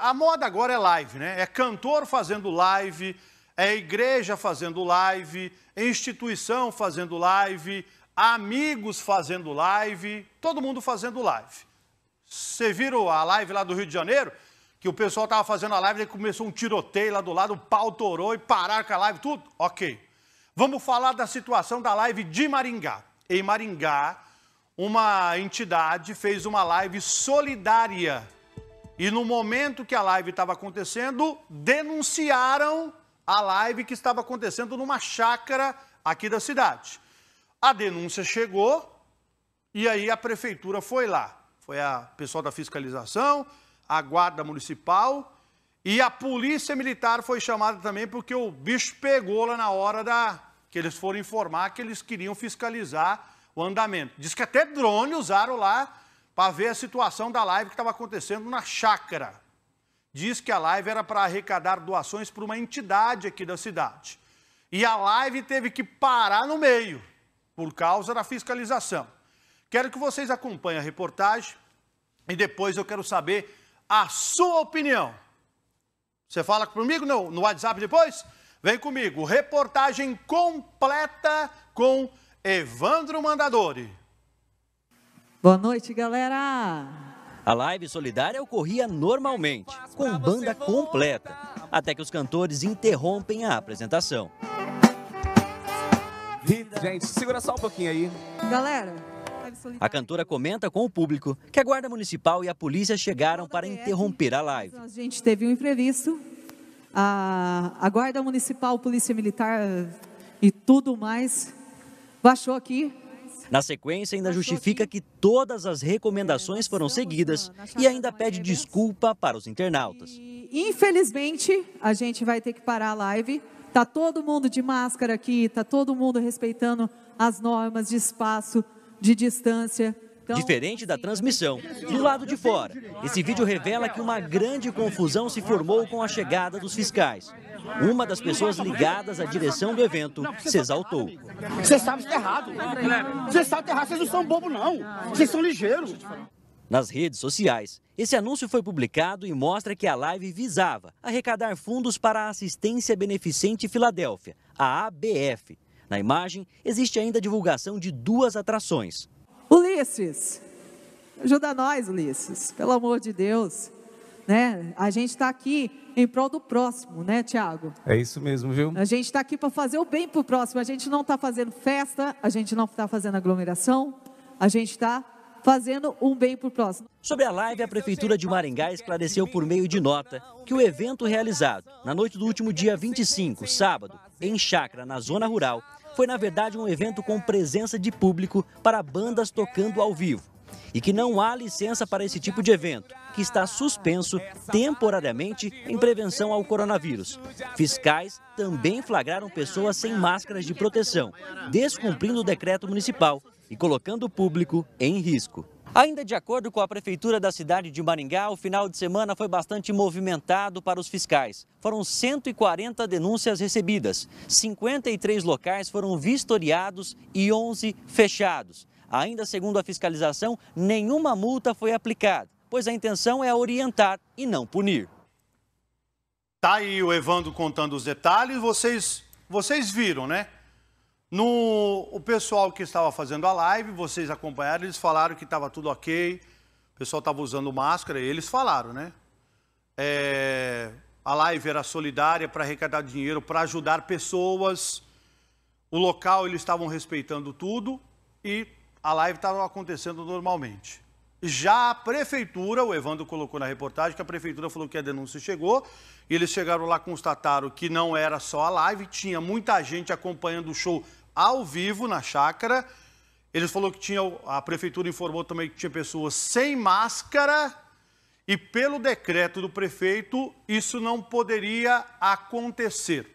A moda agora é live, né? É cantor fazendo live, é igreja fazendo live, é instituição fazendo live, amigos fazendo live, todo mundo fazendo live. Você viram a live lá do Rio de Janeiro? Que o pessoal estava fazendo a live, e começou um tiroteio lá do lado, o pau torou e pararam com a live, tudo? Ok. Vamos falar da situação da live de Maringá. Em Maringá, uma entidade fez uma live solidária e no momento que a live estava acontecendo, denunciaram a live que estava acontecendo numa chácara aqui da cidade. A denúncia chegou e aí a prefeitura foi lá. Foi a pessoal da fiscalização, a guarda municipal e a polícia militar foi chamada também porque o bicho pegou lá na hora da que eles foram informar que eles queriam fiscalizar o andamento. Diz que até drone usaram lá para ver a situação da live que estava acontecendo na chácara. Diz que a live era para arrecadar doações para uma entidade aqui da cidade. E a live teve que parar no meio, por causa da fiscalização. Quero que vocês acompanhem a reportagem e depois eu quero saber a sua opinião. Você fala comigo no, no WhatsApp depois? Vem comigo. Reportagem completa com Evandro Mandadori. Boa noite, galera! A live solidária ocorria normalmente, com banda completa, até que os cantores interrompem a apresentação. Gente, segura só um pouquinho aí. Galera, a cantora comenta com o público que a Guarda Municipal e a polícia chegaram para interromper a live. A gente teve um imprevisto. A, a Guarda Municipal, Polícia Militar eh, e tudo mais baixou aqui na sequência, ainda justifica que todas as recomendações é, foram seguidas e ainda pede desculpa para os internautas. Infelizmente, a gente vai ter que parar a live. Tá todo mundo de máscara aqui, tá todo mundo respeitando as normas de espaço, de distância. Então, diferente da transmissão. Do lado de fora, esse vídeo revela que uma grande confusão se formou com a chegada dos fiscais. Uma das pessoas ligadas à direção do evento se exaltou. Vocês sabem que é errado. Vocês sabem que é errado, vocês não são bobos, não. Vocês são ligeiros. Nas redes sociais, esse anúncio foi publicado e mostra que a live visava arrecadar fundos para a Assistência Beneficente Filadélfia, a ABF. Na imagem, existe ainda a divulgação de duas atrações. Ulisses, ajuda nós, Ulisses, pelo amor de Deus. Né? A gente está aqui em prol do próximo, né, Tiago? É isso mesmo, viu? A gente está aqui para fazer o bem para o próximo. A gente não está fazendo festa, a gente não está fazendo aglomeração, a gente está fazendo um bem para o próximo. Sobre a live, a Prefeitura de Maringá esclareceu por meio de nota que o evento realizado na noite do último dia 25, sábado, em Chácara, na zona rural, foi na verdade um evento com presença de público para bandas tocando ao vivo. E que não há licença para esse tipo de evento, que está suspenso temporariamente em prevenção ao coronavírus. Fiscais também flagraram pessoas sem máscaras de proteção, descumprindo o decreto municipal e colocando o público em risco. Ainda de acordo com a Prefeitura da cidade de Maringá, o final de semana foi bastante movimentado para os fiscais. Foram 140 denúncias recebidas, 53 locais foram vistoriados e 11 fechados. Ainda segundo a fiscalização, nenhuma multa foi aplicada, pois a intenção é orientar e não punir. Tá aí o Evandro contando os detalhes, vocês, vocês viram, né? No, o pessoal que estava fazendo a live, vocês acompanharam, eles falaram que estava tudo ok, o pessoal estava usando máscara, e eles falaram, né? É, a live era solidária para arrecadar dinheiro, para ajudar pessoas. O local eles estavam respeitando tudo e a live estava acontecendo normalmente. Já a prefeitura, o Evandro colocou na reportagem que a prefeitura falou que a denúncia chegou e eles chegaram lá constataram que não era só a live, tinha muita gente acompanhando o show ao vivo na chácara. Eles falou que tinha, a prefeitura informou também que tinha pessoas sem máscara e pelo decreto do prefeito isso não poderia acontecer.